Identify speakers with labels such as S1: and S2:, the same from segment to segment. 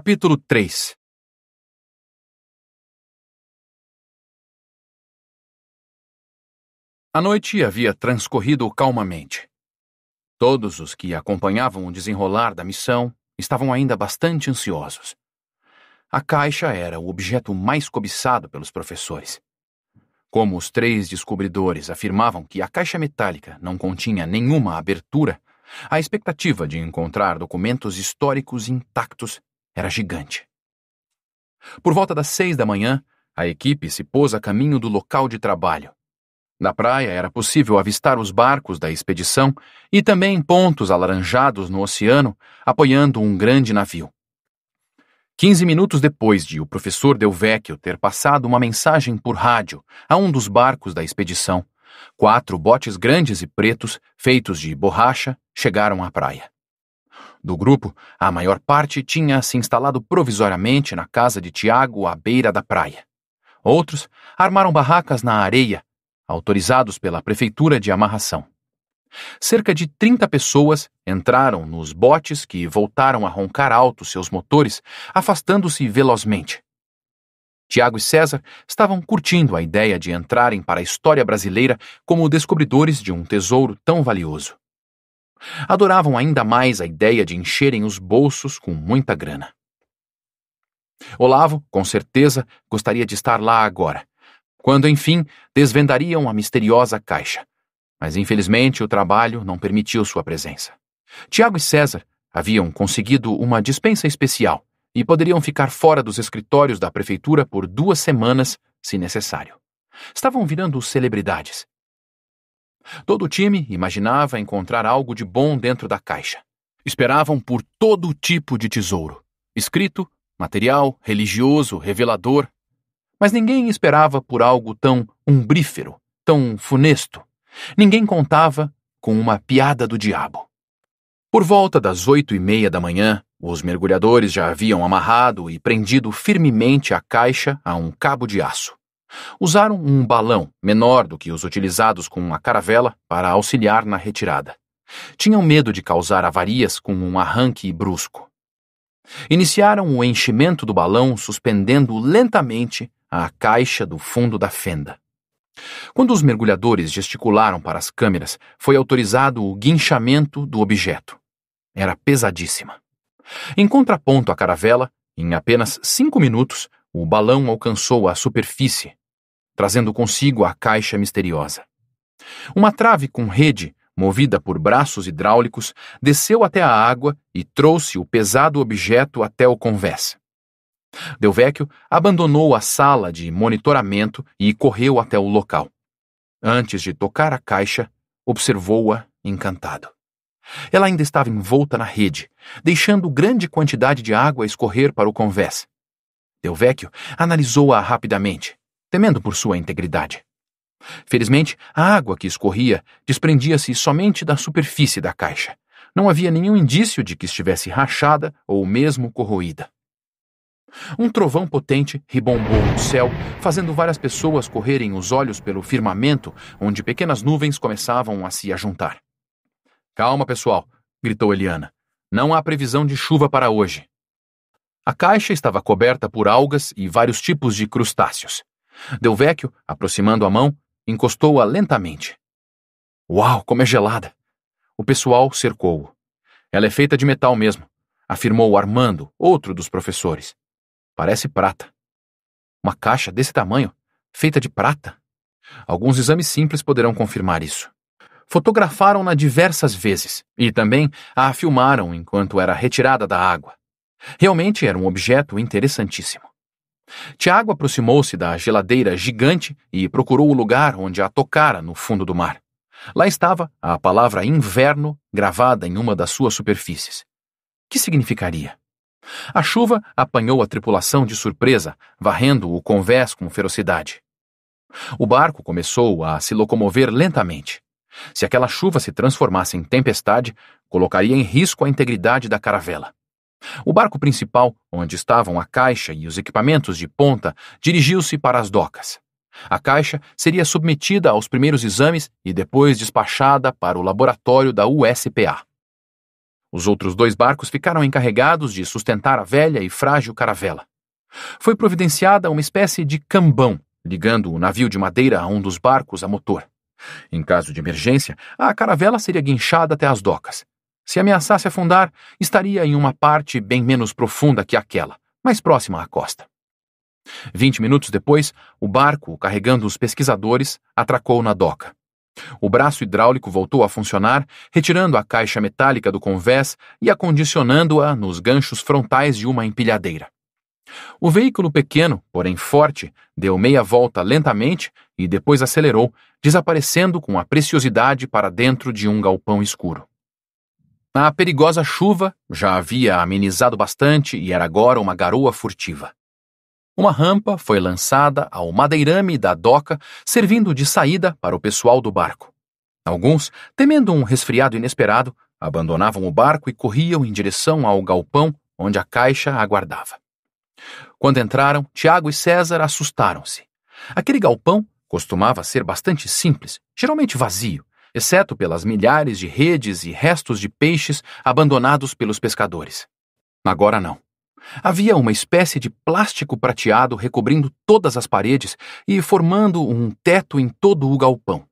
S1: Capítulo 3 A noite havia transcorrido calmamente. Todos os que acompanhavam o desenrolar da missão estavam ainda bastante ansiosos. A caixa era o objeto mais cobiçado pelos professores. Como os três descobridores afirmavam que a caixa metálica não continha nenhuma abertura, a expectativa de encontrar documentos históricos intactos era gigante. Por volta das seis da manhã, a equipe se pôs a caminho do local de trabalho. Na praia era possível avistar os barcos da expedição e também pontos alaranjados no oceano apoiando um grande navio. Quinze minutos depois de o professor Delvecchio ter passado uma mensagem por rádio a um dos barcos da expedição, quatro botes grandes e pretos, feitos de borracha, chegaram à praia. Do grupo, a maior parte tinha se instalado provisoriamente na casa de Tiago à beira da praia. Outros armaram barracas na areia, autorizados pela prefeitura de amarração. Cerca de 30 pessoas entraram nos botes que voltaram a roncar alto seus motores, afastando-se velozmente. Tiago e César estavam curtindo a ideia de entrarem para a história brasileira como descobridores de um tesouro tão valioso. Adoravam ainda mais a ideia de encherem os bolsos com muita grana. Olavo, com certeza, gostaria de estar lá agora, quando enfim desvendariam a misteriosa caixa. Mas infelizmente o trabalho não permitiu sua presença. Tiago e César haviam conseguido uma dispensa especial e poderiam ficar fora dos escritórios da prefeitura por duas semanas, se necessário. Estavam virando celebridades Todo o time imaginava encontrar algo de bom dentro da caixa. Esperavam por todo tipo de tesouro: escrito, material, religioso, revelador. Mas ninguém esperava por algo tão umbrífero, tão funesto. Ninguém contava com uma piada do diabo. Por volta das oito e meia da manhã, os mergulhadores já haviam amarrado e prendido firmemente a caixa a um cabo de aço. Usaram um balão, menor do que os utilizados com uma caravela, para auxiliar na retirada. Tinham medo de causar avarias com um arranque brusco. Iniciaram o enchimento do balão suspendendo lentamente a caixa do fundo da fenda. Quando os mergulhadores gesticularam para as câmeras, foi autorizado o guinchamento do objeto. Era pesadíssima. Em contraponto à caravela, em apenas cinco minutos, o balão alcançou a superfície, trazendo consigo a caixa misteriosa. Uma trave com rede, movida por braços hidráulicos, desceu até a água e trouxe o pesado objeto até o convés. Delvecchio abandonou a sala de monitoramento e correu até o local. Antes de tocar a caixa, observou-a encantado. Ela ainda estava envolta na rede, deixando grande quantidade de água escorrer para o convés. Delvecchio analisou-a rapidamente temendo por sua integridade. Felizmente, a água que escorria desprendia-se somente da superfície da caixa. Não havia nenhum indício de que estivesse rachada ou mesmo corroída. Um trovão potente ribombou no céu, fazendo várias pessoas correrem os olhos pelo firmamento, onde pequenas nuvens começavam a se ajuntar. Calma, pessoal, gritou Eliana. Não há previsão de chuva para hoje. A caixa estava coberta por algas e vários tipos de crustáceos. Delvecchio, aproximando a mão, encostou-a lentamente. Uau, como é gelada! O pessoal cercou-o. Ela é feita de metal mesmo, afirmou Armando, outro dos professores. Parece prata. Uma caixa desse tamanho, feita de prata? Alguns exames simples poderão confirmar isso. Fotografaram-na diversas vezes e também a filmaram enquanto era retirada da água. Realmente era um objeto interessantíssimo. Tiago aproximou-se da geladeira gigante e procurou o lugar onde a tocara no fundo do mar. Lá estava a palavra inverno gravada em uma das suas superfícies. O Que significaria? A chuva apanhou a tripulação de surpresa, varrendo o convés com ferocidade. O barco começou a se locomover lentamente. Se aquela chuva se transformasse em tempestade, colocaria em risco a integridade da caravela. O barco principal, onde estavam a caixa e os equipamentos de ponta, dirigiu-se para as docas. A caixa seria submetida aos primeiros exames e depois despachada para o laboratório da USPA. Os outros dois barcos ficaram encarregados de sustentar a velha e frágil caravela. Foi providenciada uma espécie de cambão, ligando o navio de madeira a um dos barcos a motor. Em caso de emergência, a caravela seria guinchada até as docas, se ameaçasse afundar, estaria em uma parte bem menos profunda que aquela, mais próxima à costa. Vinte minutos depois, o barco, carregando os pesquisadores, atracou na doca. O braço hidráulico voltou a funcionar, retirando a caixa metálica do convés e acondicionando-a nos ganchos frontais de uma empilhadeira. O veículo pequeno, porém forte, deu meia volta lentamente e depois acelerou, desaparecendo com a preciosidade para dentro de um galpão escuro. A perigosa chuva já havia amenizado bastante e era agora uma garoa furtiva. Uma rampa foi lançada ao madeirame da doca, servindo de saída para o pessoal do barco. Alguns, temendo um resfriado inesperado, abandonavam o barco e corriam em direção ao galpão onde a caixa aguardava. Quando entraram, Tiago e César assustaram-se. Aquele galpão costumava ser bastante simples, geralmente vazio, exceto pelas milhares de redes e restos de peixes abandonados pelos pescadores. Agora não. Havia uma espécie de plástico prateado recobrindo todas as paredes e formando um teto em todo o galpão.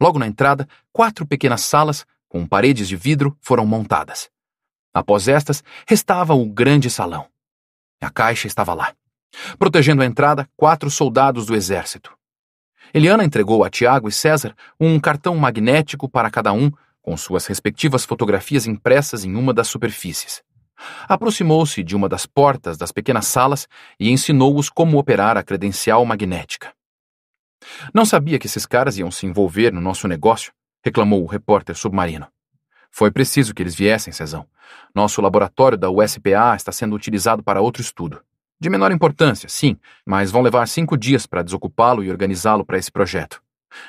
S1: Logo na entrada, quatro pequenas salas, com paredes de vidro, foram montadas. Após estas, restava o grande salão. A caixa estava lá. Protegendo a entrada, quatro soldados do exército. Eliana entregou a Tiago e César um cartão magnético para cada um, com suas respectivas fotografias impressas em uma das superfícies. Aproximou-se de uma das portas das pequenas salas e ensinou-os como operar a credencial magnética. Não sabia que esses caras iam se envolver no nosso negócio, reclamou o repórter submarino. Foi preciso que eles viessem, Cezão. Nosso laboratório da USPA está sendo utilizado para outro estudo. De menor importância, sim, mas vão levar cinco dias para desocupá-lo e organizá-lo para esse projeto.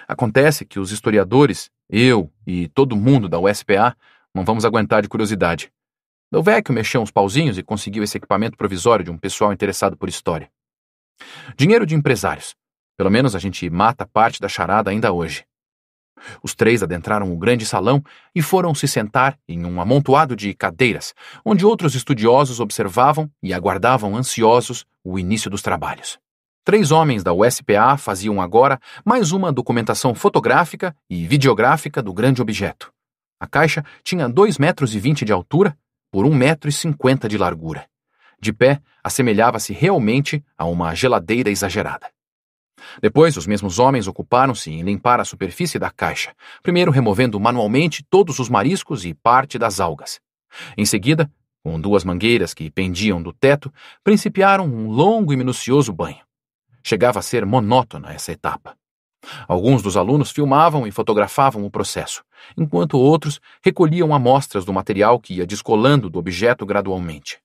S1: Acontece que os historiadores, eu e todo mundo da USPA, não vamos aguentar de curiosidade. Delvecchio mexeu uns pauzinhos e conseguiu esse equipamento provisório de um pessoal interessado por história. Dinheiro de empresários. Pelo menos a gente mata parte da charada ainda hoje. Os três adentraram o grande salão e foram se sentar em um amontoado de cadeiras, onde outros estudiosos observavam e aguardavam ansiosos o início dos trabalhos. Três homens da USPA faziam agora mais uma documentação fotográfica e videográfica do grande objeto. A caixa tinha 2,20 metros e vinte de altura por 1,50 metro e cinquenta de largura. De pé, assemelhava-se realmente a uma geladeira exagerada. Depois, os mesmos homens ocuparam-se em limpar a superfície da caixa, primeiro removendo manualmente todos os mariscos e parte das algas. Em seguida, com duas mangueiras que pendiam do teto, principiaram um longo e minucioso banho. Chegava a ser monótona essa etapa. Alguns dos alunos filmavam e fotografavam o processo, enquanto outros recolhiam amostras do material que ia descolando do objeto gradualmente.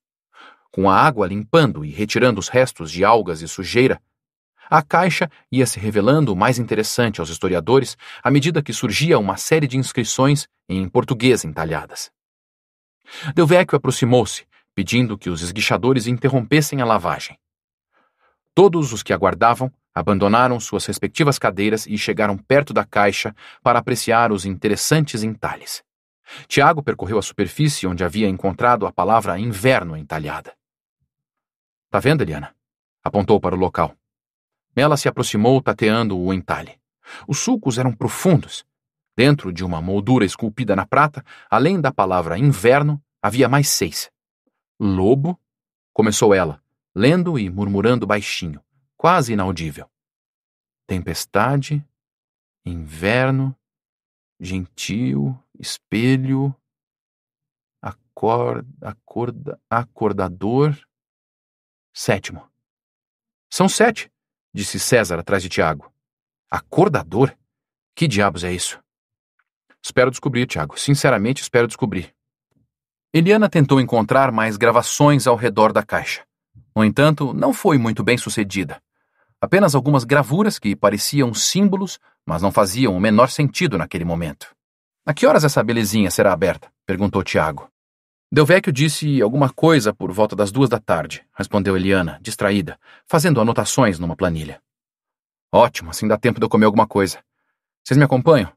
S1: Com a água limpando e retirando os restos de algas e sujeira, a caixa ia se revelando mais interessante aos historiadores à medida que surgia uma série de inscrições em português entalhadas. Del aproximou-se, pedindo que os esguichadores interrompessem a lavagem. Todos os que aguardavam abandonaram suas respectivas cadeiras e chegaram perto da caixa para apreciar os interessantes entalhes. Tiago percorreu a superfície onde havia encontrado a palavra inverno entalhada. Tá vendo, Eliana? Apontou para o local. Ela se aproximou tateando o entalhe. Os sulcos eram profundos. Dentro de uma moldura esculpida na prata, além da palavra inverno, havia mais seis. Lobo? Começou ela, lendo e murmurando baixinho, quase inaudível. Tempestade, inverno, gentil, espelho, acorda, acorda, acordador. Sétimo. São sete, disse César atrás de Tiago. Acordador? Que diabos é isso? Espero descobrir, Tiago. Sinceramente, espero descobrir. Eliana tentou encontrar mais gravações ao redor da caixa. No entanto, não foi muito bem sucedida. Apenas algumas gravuras que pareciam símbolos, mas não faziam o menor sentido naquele momento. A que horas essa belezinha será aberta? perguntou Tiago. Delvecchio disse alguma coisa por volta das duas da tarde, respondeu Eliana, distraída, fazendo anotações numa planilha. Ótimo, assim dá tempo de eu comer alguma coisa. Vocês me acompanham?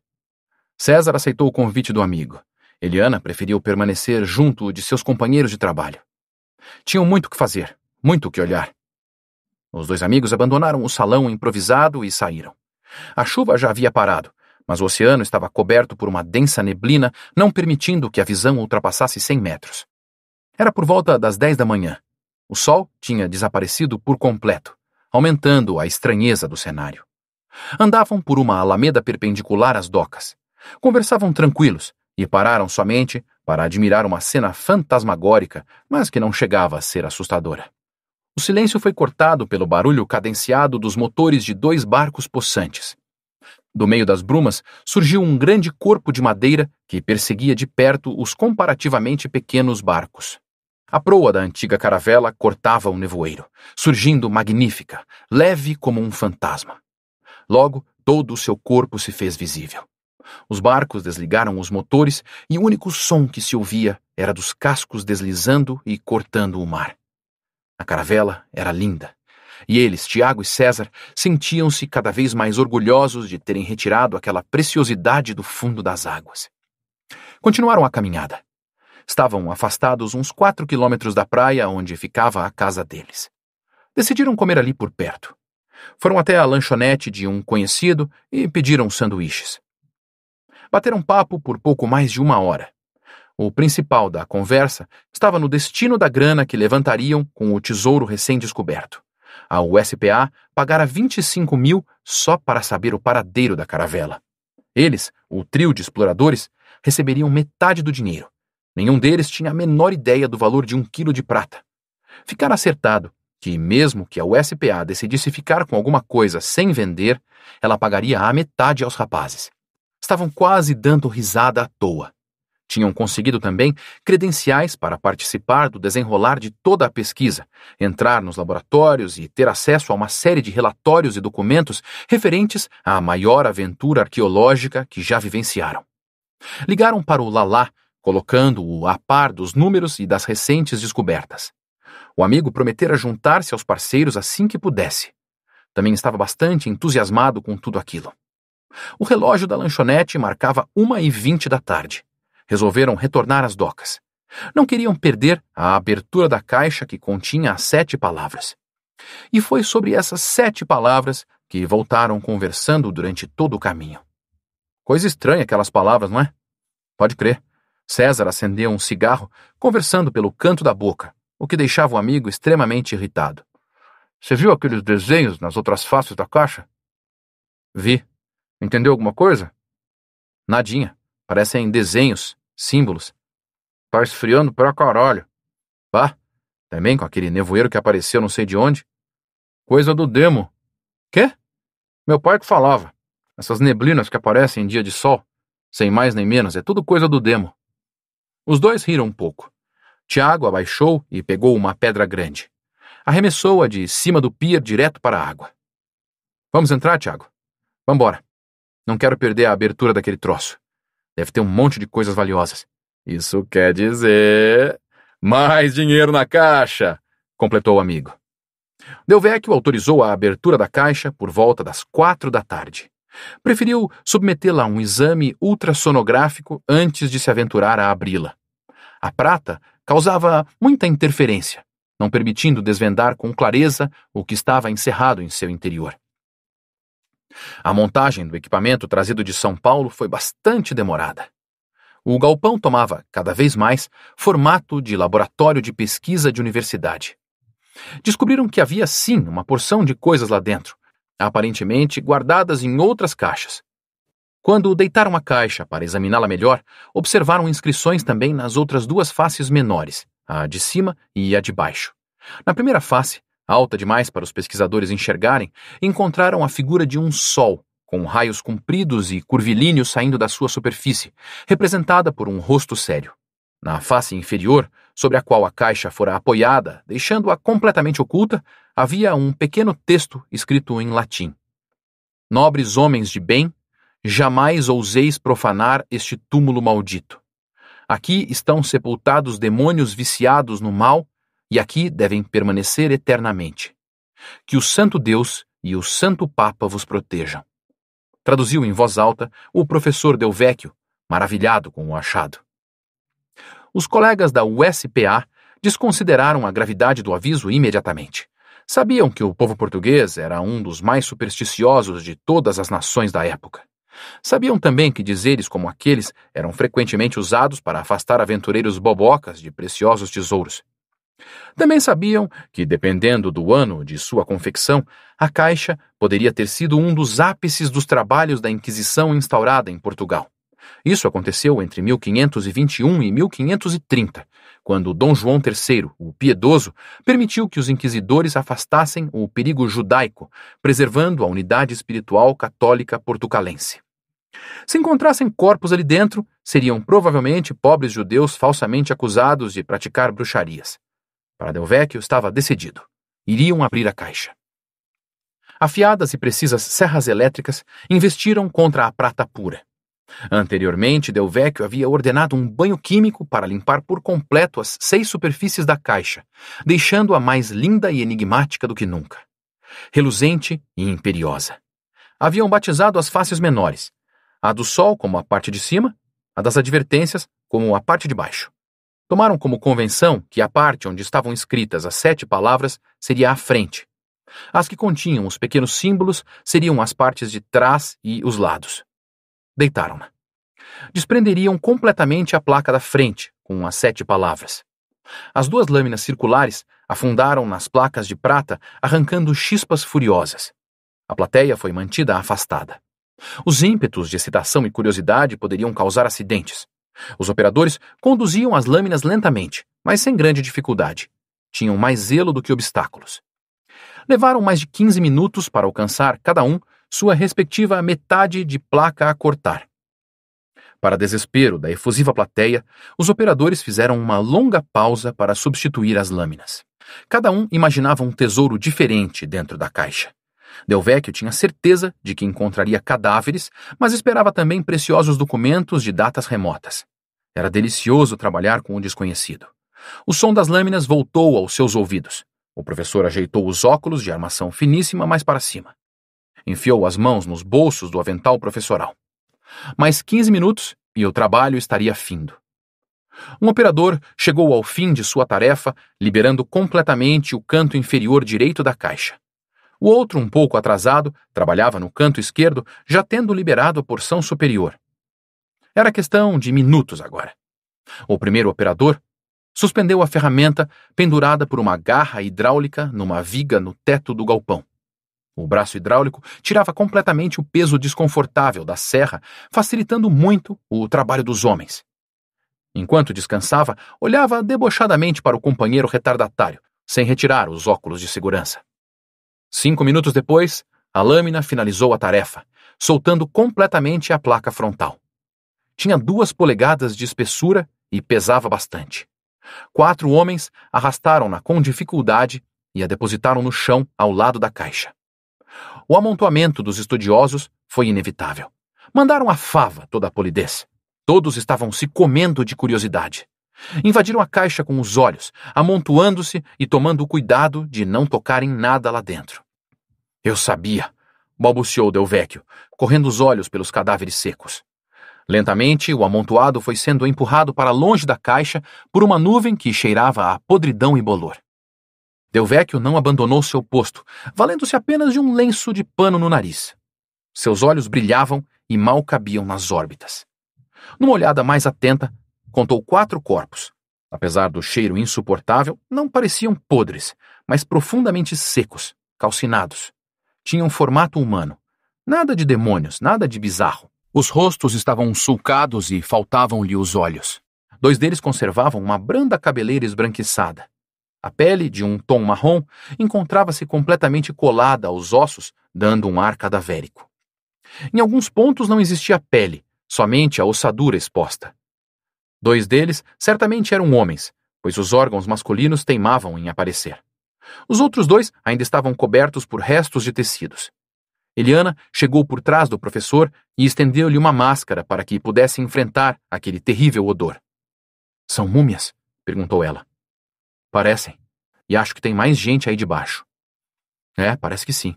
S1: César aceitou o convite do amigo. Eliana preferiu permanecer junto de seus companheiros de trabalho. Tinham muito o que fazer, muito o que olhar. Os dois amigos abandonaram o salão improvisado e saíram. A chuva já havia parado, mas o oceano estava coberto por uma densa neblina, não permitindo que a visão ultrapassasse 100 metros. Era por volta das 10 da manhã. O sol tinha desaparecido por completo, aumentando a estranheza do cenário. Andavam por uma alameda perpendicular às docas. Conversavam tranquilos e pararam somente para admirar uma cena fantasmagórica, mas que não chegava a ser assustadora. O silêncio foi cortado pelo barulho cadenciado dos motores de dois barcos possantes. Do meio das brumas surgiu um grande corpo de madeira que perseguia de perto os comparativamente pequenos barcos. A proa da antiga caravela cortava o nevoeiro, surgindo magnífica, leve como um fantasma. Logo, todo o seu corpo se fez visível. Os barcos desligaram os motores e o único som que se ouvia era dos cascos deslizando e cortando o mar. A caravela era linda, e eles, Tiago e César, sentiam-se cada vez mais orgulhosos de terem retirado aquela preciosidade do fundo das águas. Continuaram a caminhada. Estavam afastados uns quatro quilômetros da praia onde ficava a casa deles. Decidiram comer ali por perto. Foram até a lanchonete de um conhecido e pediram sanduíches. Bateram papo por pouco mais de uma hora. O principal da conversa estava no destino da grana que levantariam com o tesouro recém-descoberto. A USPA pagara 25 mil só para saber o paradeiro da caravela. Eles, o trio de exploradores, receberiam metade do dinheiro. Nenhum deles tinha a menor ideia do valor de um quilo de prata. Ficara acertado que, mesmo que a USPA decidisse ficar com alguma coisa sem vender, ela pagaria a metade aos rapazes. Estavam quase dando risada à toa. Tinham conseguido também credenciais para participar do desenrolar de toda a pesquisa, entrar nos laboratórios e ter acesso a uma série de relatórios e documentos referentes à maior aventura arqueológica que já vivenciaram. Ligaram para o Lalá, colocando-o a par dos números e das recentes descobertas. O amigo prometera juntar-se aos parceiros assim que pudesse. Também estava bastante entusiasmado com tudo aquilo. O relógio da lanchonete marcava uma e vinte da tarde resolveram retornar às docas. Não queriam perder a abertura da caixa que continha as sete palavras. E foi sobre essas sete palavras que voltaram conversando durante todo o caminho. Coisa estranha aquelas palavras, não é? Pode crer. César acendeu um cigarro, conversando pelo canto da boca, o que deixava o amigo extremamente irritado. Você viu aqueles desenhos nas outras faces da caixa? Vi. Entendeu alguma coisa? Nadinha. Parecem desenhos, símbolos. Tá esfriando pra caralho. Pá, Também com aquele nevoeiro que apareceu não sei de onde. Coisa do demo. Quê? Meu pai que falava. Essas neblinas que aparecem em dia de sol, sem mais nem menos, é tudo coisa do demo. Os dois riram um pouco. Tiago abaixou e pegou uma pedra grande. Arremessou-a de cima do pier direto para a água. Vamos entrar, Tiago? Vambora. Não quero perder a abertura daquele troço. Deve ter um monte de coisas valiosas. Isso quer dizer. Mais dinheiro na caixa! completou o amigo. Delvecchio autorizou a abertura da caixa por volta das quatro da tarde. Preferiu submetê-la a um exame ultrassonográfico antes de se aventurar a abri-la. A prata causava muita interferência, não permitindo desvendar com clareza o que estava encerrado em seu interior. A montagem do equipamento trazido de São Paulo foi bastante demorada. O galpão tomava, cada vez mais, formato de laboratório de pesquisa de universidade. Descobriram que havia sim uma porção de coisas lá dentro, aparentemente guardadas em outras caixas. Quando deitaram a caixa para examiná-la melhor, observaram inscrições também nas outras duas faces menores, a de cima e a de baixo. Na primeira face, alta demais para os pesquisadores enxergarem, encontraram a figura de um sol, com raios compridos e curvilíneos saindo da sua superfície, representada por um rosto sério. Na face inferior, sobre a qual a caixa fora apoiada, deixando-a completamente oculta, havia um pequeno texto escrito em latim: Nobres homens de bem, jamais ouseis profanar este túmulo maldito. Aqui estão sepultados demônios viciados no mal e aqui devem permanecer eternamente. Que o Santo Deus e o Santo Papa vos protejam. Traduziu em voz alta o professor Delvecchio, maravilhado com o achado. Os colegas da USPA desconsideraram a gravidade do aviso imediatamente. Sabiam que o povo português era um dos mais supersticiosos de todas as nações da época. Sabiam também que dizeres como aqueles eram frequentemente usados para afastar aventureiros bobocas de preciosos tesouros. Também sabiam que, dependendo do ano de sua confecção, a Caixa poderia ter sido um dos ápices dos trabalhos da Inquisição instaurada em Portugal. Isso aconteceu entre 1521 e 1530, quando Dom João III, o Piedoso, permitiu que os inquisidores afastassem o perigo judaico, preservando a unidade espiritual católica portucalense. Se encontrassem corpos ali dentro, seriam provavelmente pobres judeus falsamente acusados de praticar bruxarias. Para Delvecchio estava decidido. Iriam abrir a caixa. Afiadas e precisas serras elétricas investiram contra a prata pura. Anteriormente, Delvecchio havia ordenado um banho químico para limpar por completo as seis superfícies da caixa, deixando-a mais linda e enigmática do que nunca. Reluzente e imperiosa. Haviam batizado as faces menores, a do sol como a parte de cima, a das advertências como a parte de baixo. Tomaram como convenção que a parte onde estavam escritas as sete palavras seria a frente. As que continham os pequenos símbolos seriam as partes de trás e os lados. Deitaram-na. Desprenderiam completamente a placa da frente, com as sete palavras. As duas lâminas circulares afundaram nas placas de prata, arrancando chispas furiosas. A plateia foi mantida afastada. Os ímpetos de excitação e curiosidade poderiam causar acidentes. Os operadores conduziam as lâminas lentamente, mas sem grande dificuldade. Tinham mais zelo do que obstáculos. Levaram mais de 15 minutos para alcançar, cada um, sua respectiva metade de placa a cortar. Para desespero da efusiva plateia, os operadores fizeram uma longa pausa para substituir as lâminas. Cada um imaginava um tesouro diferente dentro da caixa. Delvecchio tinha certeza de que encontraria cadáveres, mas esperava também preciosos documentos de datas remotas. Era delicioso trabalhar com o desconhecido. O som das lâminas voltou aos seus ouvidos. O professor ajeitou os óculos de armação finíssima mais para cima. Enfiou as mãos nos bolsos do avental professoral. Mais 15 minutos e o trabalho estaria findo. Um operador chegou ao fim de sua tarefa, liberando completamente o canto inferior direito da caixa. O outro, um pouco atrasado, trabalhava no canto esquerdo, já tendo liberado a porção superior. Era questão de minutos agora. O primeiro operador suspendeu a ferramenta pendurada por uma garra hidráulica numa viga no teto do galpão. O braço hidráulico tirava completamente o peso desconfortável da serra, facilitando muito o trabalho dos homens. Enquanto descansava, olhava debochadamente para o companheiro retardatário, sem retirar os óculos de segurança. Cinco minutos depois, a lâmina finalizou a tarefa, soltando completamente a placa frontal. Tinha duas polegadas de espessura e pesava bastante. Quatro homens arrastaram-na com dificuldade e a depositaram no chão ao lado da caixa. O amontoamento dos estudiosos foi inevitável. Mandaram a fava toda a polidez. Todos estavam se comendo de curiosidade. Invadiram a caixa com os olhos, amontoando-se e tomando o cuidado de não tocarem nada lá dentro. Eu sabia, balbuciou Delvecchio, correndo os olhos pelos cadáveres secos. Lentamente, o amontoado foi sendo empurrado para longe da caixa por uma nuvem que cheirava a podridão e bolor. Delvecchio não abandonou seu posto, valendo-se apenas de um lenço de pano no nariz. Seus olhos brilhavam e mal cabiam nas órbitas. Numa olhada mais atenta, Contou quatro corpos. Apesar do cheiro insuportável, não pareciam podres, mas profundamente secos, calcinados. Tinham formato humano. Nada de demônios, nada de bizarro. Os rostos estavam sulcados e faltavam-lhe os olhos. Dois deles conservavam uma branda cabeleira esbranquiçada. A pele, de um tom marrom, encontrava-se completamente colada aos ossos, dando um ar cadavérico. Em alguns pontos não existia pele, somente a ossadura exposta. Dois deles certamente eram homens, pois os órgãos masculinos teimavam em aparecer. Os outros dois ainda estavam cobertos por restos de tecidos. Eliana chegou por trás do professor e estendeu-lhe uma máscara para que pudesse enfrentar aquele terrível odor. São múmias? perguntou ela. Parecem. E acho que tem mais gente aí debaixo. É, parece que sim.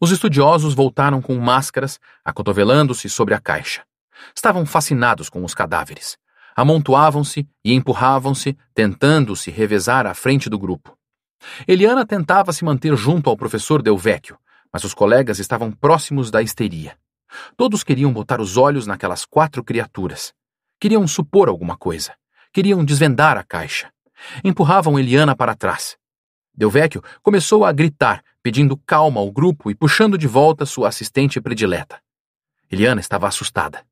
S1: Os estudiosos voltaram com máscaras, acotovelando-se sobre a caixa. Estavam fascinados com os cadáveres. Amontoavam-se e empurravam-se, tentando se revezar à frente do grupo. Eliana tentava se manter junto ao professor Delvecchio, mas os colegas estavam próximos da histeria. Todos queriam botar os olhos naquelas quatro criaturas. Queriam supor alguma coisa. Queriam desvendar a caixa. Empurravam Eliana para trás. Delvecchio começou a gritar, pedindo calma ao grupo e puxando de volta sua assistente predileta. Eliana estava assustada.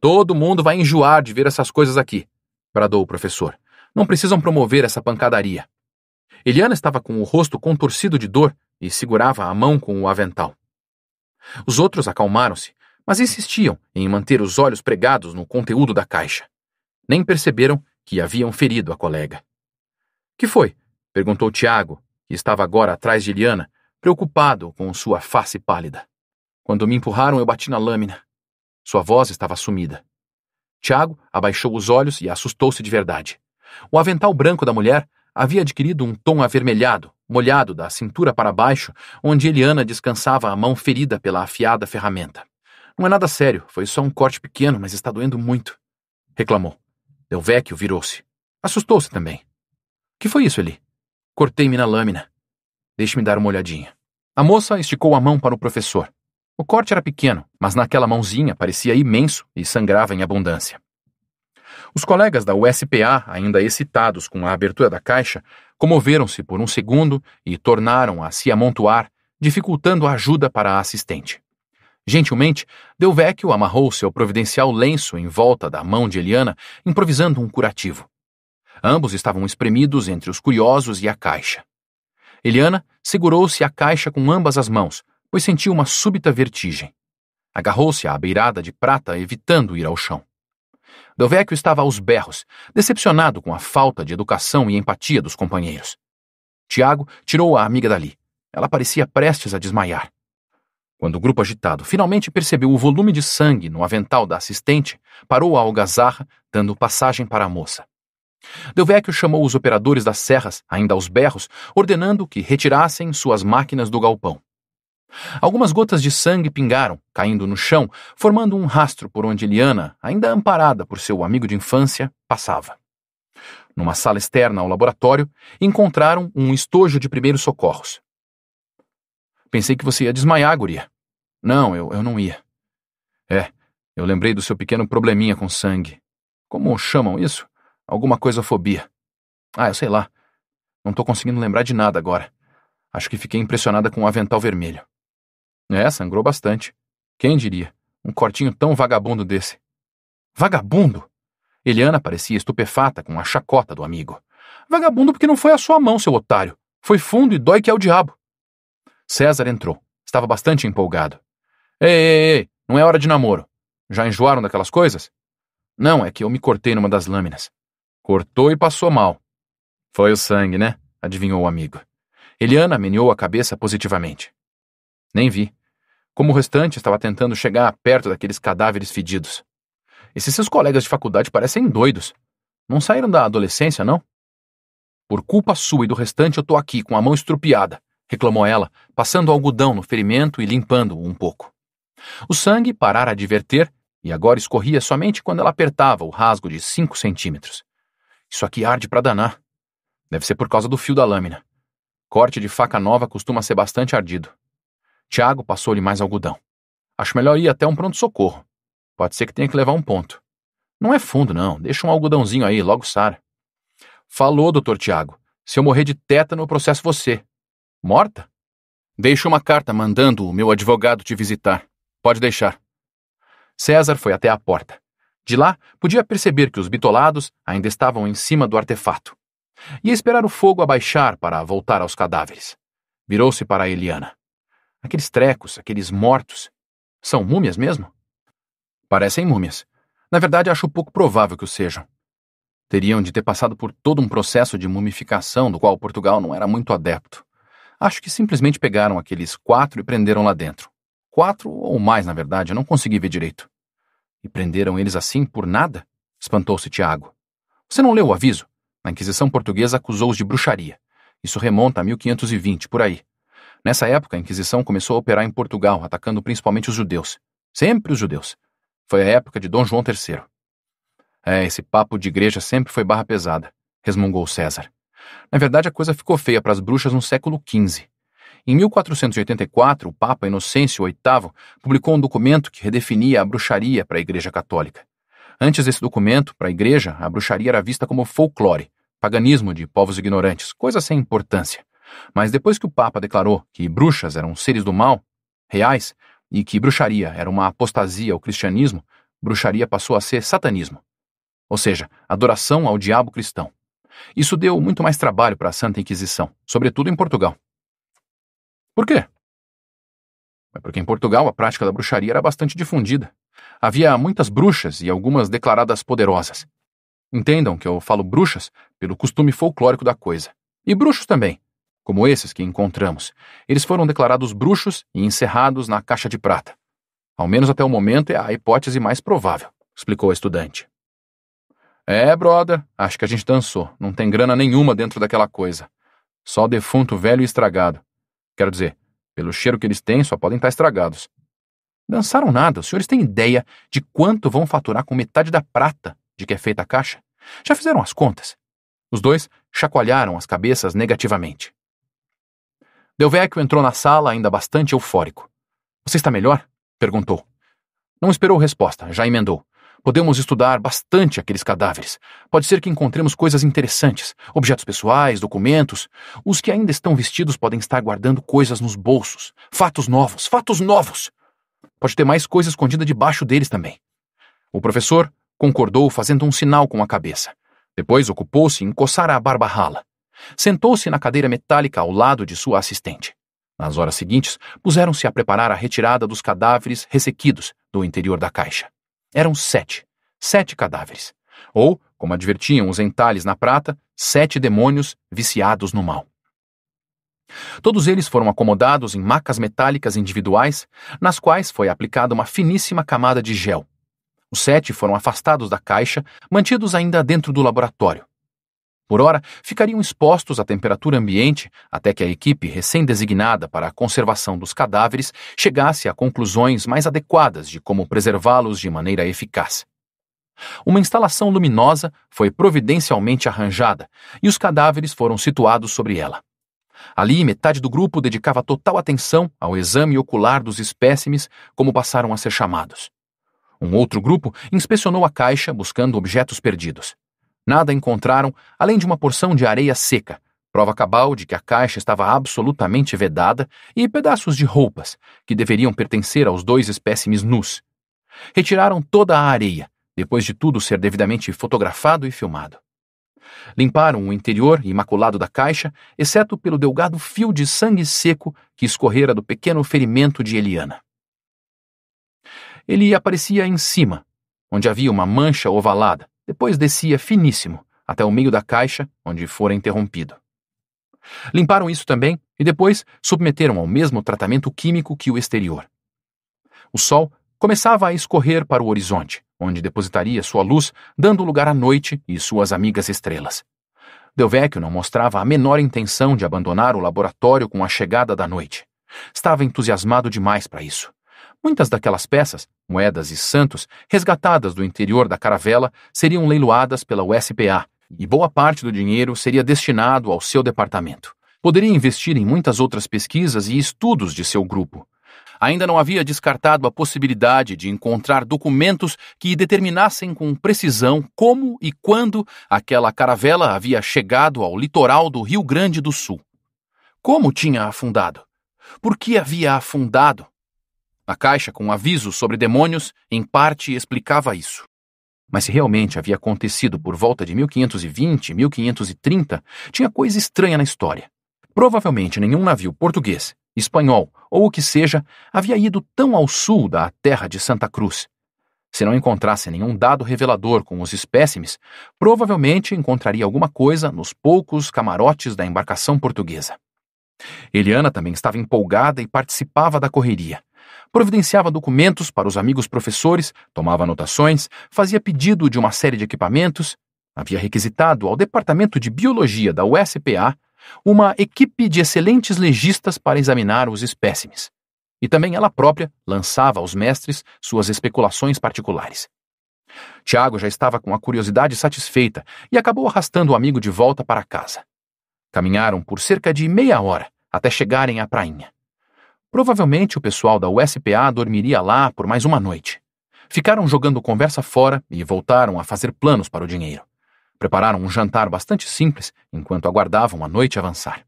S1: Todo mundo vai enjoar de ver essas coisas aqui, bradou o professor. Não precisam promover essa pancadaria. Eliana estava com o rosto contorcido de dor e segurava a mão com o avental. Os outros acalmaram-se, mas insistiam em manter os olhos pregados no conteúdo da caixa. Nem perceberam que haviam ferido a colega. Que foi? perguntou Tiago, que estava agora atrás de Eliana, preocupado com sua face pálida. Quando me empurraram, eu bati na lâmina. Sua voz estava sumida. Tiago abaixou os olhos e assustou-se de verdade. O avental branco da mulher havia adquirido um tom avermelhado, molhado da cintura para baixo, onde Eliana descansava a mão ferida pela afiada ferramenta. Não é nada sério, foi só um corte pequeno, mas está doendo muito. Reclamou. Delvecchio virou-se. Assustou-se também. Que foi isso, Eli? Cortei-me na lâmina. Deixe-me dar uma olhadinha. A moça esticou a mão para o professor. O corte era pequeno, mas naquela mãozinha parecia imenso e sangrava em abundância. Os colegas da USPA, ainda excitados com a abertura da caixa, comoveram-se por um segundo e tornaram a se amontoar, dificultando a ajuda para a assistente. Gentilmente, Delvecchio amarrou seu providencial lenço em volta da mão de Eliana, improvisando um curativo. Ambos estavam espremidos entre os curiosos e a caixa. Eliana segurou-se a caixa com ambas as mãos, pois sentiu uma súbita vertigem. Agarrou-se à beirada de prata, evitando ir ao chão. Delvecchio estava aos berros, decepcionado com a falta de educação e empatia dos companheiros. Tiago tirou a amiga dali. Ela parecia prestes a desmaiar. Quando o grupo agitado finalmente percebeu o volume de sangue no avental da assistente, parou a algazarra, dando passagem para a moça. Delvecchio chamou os operadores das serras, ainda aos berros, ordenando que retirassem suas máquinas do galpão. Algumas gotas de sangue pingaram, caindo no chão, formando um rastro por onde Eliana, ainda amparada por seu amigo de infância, passava. Numa sala externa ao laboratório, encontraram um estojo de primeiros socorros. Pensei que você ia desmaiar, guria. Não, eu, eu não ia. É, eu lembrei do seu pequeno probleminha com sangue. Como chamam isso? Alguma coisa fobia. Ah, eu sei lá. Não tô conseguindo lembrar de nada agora. Acho que fiquei impressionada com o avental vermelho. É, sangrou bastante. Quem diria? Um cortinho tão vagabundo desse. Vagabundo? Eliana parecia estupefata com a chacota do amigo. Vagabundo porque não foi a sua mão, seu otário. Foi fundo e dói que é o diabo. César entrou. Estava bastante empolgado. Ei, ei, ei, não é hora de namoro. Já enjoaram daquelas coisas? Não, é que eu me cortei numa das lâminas. Cortou e passou mal. Foi o sangue, né? Adivinhou o amigo. Eliana meneou a cabeça positivamente. Nem vi. Como o restante, estava tentando chegar perto daqueles cadáveres fedidos. Esses seus colegas de faculdade parecem doidos. Não saíram da adolescência, não? Por culpa sua e do restante, eu tô aqui com a mão estrupiada, reclamou ela, passando algodão no ferimento e limpando-o um pouco. O sangue parara de verter e agora escorria somente quando ela apertava o rasgo de cinco centímetros. Isso aqui arde para danar. Deve ser por causa do fio da lâmina. Corte de faca nova costuma ser bastante ardido. Tiago passou-lhe mais algodão. Acho melhor ir até um pronto-socorro. Pode ser que tenha que levar um ponto. Não é fundo, não. Deixa um algodãozinho aí, logo sara. Falou, doutor Tiago. Se eu morrer de tétano, eu processo você. Morta? Deixa uma carta mandando o meu advogado te visitar. Pode deixar. César foi até a porta. De lá, podia perceber que os bitolados ainda estavam em cima do artefato. Ia esperar o fogo abaixar para voltar aos cadáveres. Virou-se para Eliana. Aqueles trecos, aqueles mortos. São múmias mesmo? Parecem múmias. Na verdade, acho pouco provável que o sejam. Teriam de ter passado por todo um processo de mumificação do qual Portugal não era muito adepto. Acho que simplesmente pegaram aqueles quatro e prenderam lá dentro. Quatro ou mais, na verdade, eu não consegui ver direito. E prenderam eles assim por nada? Espantou-se Tiago. Você não leu o aviso? A Inquisição Portuguesa acusou-os de bruxaria. Isso remonta a 1520, por aí. Nessa época, a Inquisição começou a operar em Portugal, atacando principalmente os judeus. Sempre os judeus. Foi a época de Dom João III. É, esse papo de igreja sempre foi barra pesada, resmungou César. Na verdade, a coisa ficou feia para as bruxas no século XV. Em 1484, o Papa Inocêncio VIII publicou um documento que redefinia a bruxaria para a Igreja Católica. Antes desse documento, para a Igreja, a bruxaria era vista como folclore, paganismo de povos ignorantes, coisa sem importância. Mas depois que o Papa declarou que bruxas eram seres do mal, reais, e que bruxaria era uma apostasia ao cristianismo, bruxaria passou a ser satanismo, ou seja, adoração ao diabo cristão. Isso deu muito mais trabalho para a Santa Inquisição, sobretudo em Portugal. Por quê? É porque em Portugal a prática da bruxaria era bastante difundida. Havia muitas bruxas e algumas declaradas poderosas. Entendam que eu falo bruxas pelo costume folclórico da coisa. E bruxos também, como esses que encontramos. Eles foram declarados bruxos e encerrados na caixa de prata. Ao menos até o momento é a hipótese mais provável, explicou o estudante. É, brother, acho que a gente dançou. Não tem grana nenhuma dentro daquela coisa. Só defunto velho e estragado. Quero dizer, pelo cheiro que eles têm, só podem estar estragados. Dançaram nada. Os senhores têm ideia de quanto vão faturar com metade da prata de que é feita a caixa? Já fizeram as contas? Os dois chacoalharam as cabeças negativamente. Delvecchio entrou na sala, ainda bastante eufórico. Você está melhor? perguntou. Não esperou resposta, já emendou. Podemos estudar bastante aqueles cadáveres. Pode ser que encontremos coisas interessantes: objetos pessoais, documentos. Os que ainda estão vestidos podem estar guardando coisas nos bolsos. Fatos novos, fatos novos! Pode ter mais coisa escondida debaixo deles também. O professor concordou fazendo um sinal com a cabeça. Depois ocupou-se em coçar a barba rala. Sentou-se na cadeira metálica ao lado de sua assistente. Nas horas seguintes, puseram-se a preparar a retirada dos cadáveres ressequidos do interior da caixa. Eram sete. Sete cadáveres. Ou, como advertiam os entalhes na prata, sete demônios viciados no mal. Todos eles foram acomodados em macas metálicas individuais, nas quais foi aplicada uma finíssima camada de gel. Os sete foram afastados da caixa, mantidos ainda dentro do laboratório, por hora, ficariam expostos à temperatura ambiente até que a equipe recém-designada para a conservação dos cadáveres chegasse a conclusões mais adequadas de como preservá-los de maneira eficaz. Uma instalação luminosa foi providencialmente arranjada e os cadáveres foram situados sobre ela. Ali, metade do grupo dedicava total atenção ao exame ocular dos espécimes, como passaram a ser chamados. Um outro grupo inspecionou a caixa buscando objetos perdidos. Nada encontraram, além de uma porção de areia seca, prova cabal de que a caixa estava absolutamente vedada, e pedaços de roupas, que deveriam pertencer aos dois espécimes nus. Retiraram toda a areia, depois de tudo ser devidamente fotografado e filmado. Limparam o interior imaculado da caixa, exceto pelo delgado fio de sangue seco que escorrera do pequeno ferimento de Eliana. Ele aparecia em cima, onde havia uma mancha ovalada, depois descia finíssimo, até o meio da caixa, onde fora interrompido. Limparam isso também e depois submeteram ao mesmo tratamento químico que o exterior. O sol começava a escorrer para o horizonte, onde depositaria sua luz, dando lugar à noite e suas amigas estrelas. Delvecchio não mostrava a menor intenção de abandonar o laboratório com a chegada da noite. Estava entusiasmado demais para isso. Muitas daquelas peças, moedas e santos, resgatadas do interior da caravela, seriam leiloadas pela USPA, e boa parte do dinheiro seria destinado ao seu departamento. Poderia investir em muitas outras pesquisas e estudos de seu grupo. Ainda não havia descartado a possibilidade de encontrar documentos que determinassem com precisão como e quando aquela caravela havia chegado ao litoral do Rio Grande do Sul. Como tinha afundado? Por que havia afundado? A caixa, com um avisos sobre demônios, em parte explicava isso. Mas se realmente havia acontecido por volta de 1520, 1530, tinha coisa estranha na história. Provavelmente nenhum navio português, espanhol ou o que seja havia ido tão ao sul da terra de Santa Cruz. Se não encontrasse nenhum dado revelador com os espécimes, provavelmente encontraria alguma coisa nos poucos camarotes da embarcação portuguesa. Eliana também estava empolgada e participava da correria providenciava documentos para os amigos professores, tomava anotações, fazia pedido de uma série de equipamentos, havia requisitado ao Departamento de Biologia da USPA uma equipe de excelentes legistas para examinar os espécimes. E também ela própria lançava aos mestres suas especulações particulares. Tiago já estava com a curiosidade satisfeita e acabou arrastando o amigo de volta para casa. Caminharam por cerca de meia hora até chegarem à prainha. Provavelmente o pessoal da USPA dormiria lá por mais uma noite. Ficaram jogando conversa fora e voltaram a fazer planos para o dinheiro. Prepararam um jantar bastante simples enquanto aguardavam a noite avançar.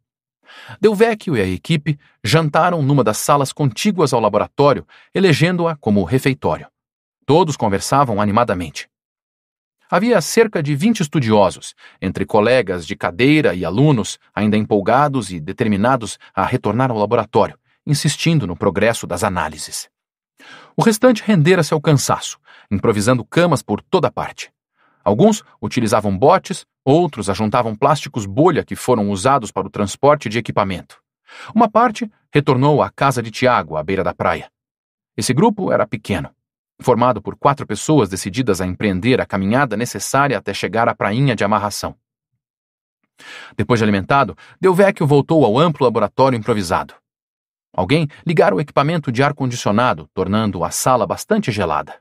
S1: Delvecchio e a equipe jantaram numa das salas contíguas ao laboratório, elegendo-a como refeitório. Todos conversavam animadamente. Havia cerca de 20 estudiosos, entre colegas de cadeira e alunos ainda empolgados e determinados a retornar ao laboratório, insistindo no progresso das análises. O restante rendera-se ao cansaço, improvisando camas por toda parte. Alguns utilizavam botes, outros ajuntavam plásticos bolha que foram usados para o transporte de equipamento. Uma parte retornou à casa de Tiago, à beira da praia. Esse grupo era pequeno, formado por quatro pessoas decididas a empreender a caminhada necessária até chegar à prainha de amarração. Depois de alimentado, Delvecchio voltou ao amplo laboratório improvisado. Alguém ligara o equipamento de ar-condicionado, tornando a sala bastante gelada.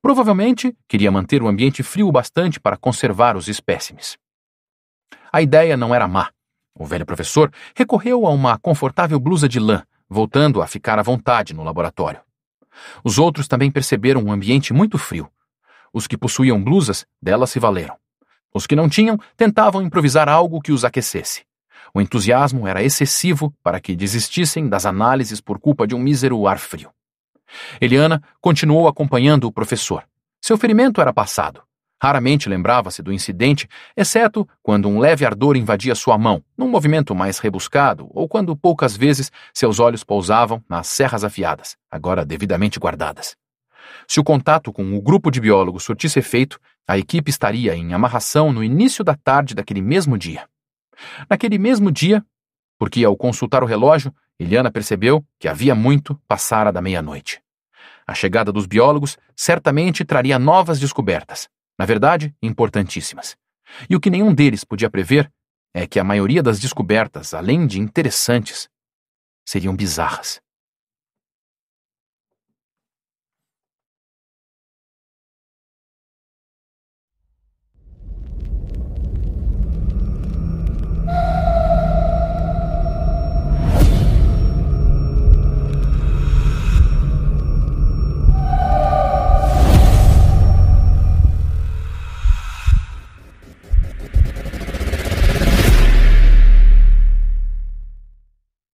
S1: Provavelmente queria manter o ambiente frio o bastante para conservar os espécimes. A ideia não era má. O velho professor recorreu a uma confortável blusa de lã, voltando a ficar à vontade no laboratório. Os outros também perceberam um ambiente muito frio. Os que possuíam blusas, delas se valeram. Os que não tinham tentavam improvisar algo que os aquecesse. O entusiasmo era excessivo para que desistissem das análises por culpa de um mísero ar frio. Eliana continuou acompanhando o professor. Seu ferimento era passado. Raramente lembrava-se do incidente, exceto quando um leve ardor invadia sua mão, num movimento mais rebuscado, ou quando poucas vezes seus olhos pousavam nas serras afiadas, agora devidamente guardadas. Se o contato com o grupo de biólogos surtisse efeito, a equipe estaria em amarração no início da tarde daquele mesmo dia. Naquele mesmo dia, porque ao consultar o relógio, Eliana percebeu que havia muito passara da meia-noite. A chegada dos biólogos certamente traria novas descobertas, na verdade, importantíssimas. E o que nenhum deles podia prever é que a maioria das descobertas, além de interessantes, seriam bizarras.